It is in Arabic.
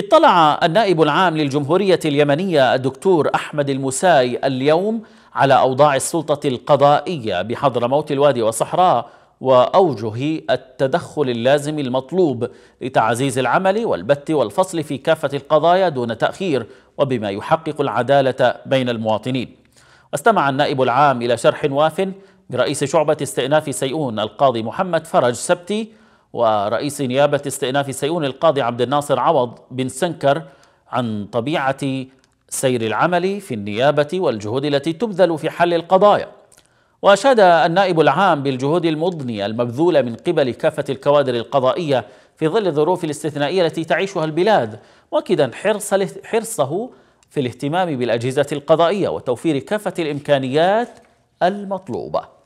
اطلع النائب العام للجمهورية اليمنية الدكتور أحمد المساي اليوم على أوضاع السلطة القضائية بحضرموت الوادي والصحراء وأوجه التدخل اللازم المطلوب لتعزيز العمل والبت والفصل في كافة القضايا دون تأخير وبما يحقق العدالة بين المواطنين استمع النائب العام إلى شرح واف برئيس شعبة استئناف سيئون القاضي محمد فرج سبتي ورئيس نيابة استئناف سيئون القاضي عبد الناصر عوض بن سنكر عن طبيعة سير العمل في النيابة والجهود التي تبذل في حل القضايا وأشاد النائب العام بالجهود المضنية المبذولة من قبل كافة الكوادر القضائية في ظل الظروف الاستثنائية التي تعيشها البلاد مؤكدا حرص حرصه في الاهتمام بالأجهزة القضائية وتوفير كافة الإمكانيات المطلوبة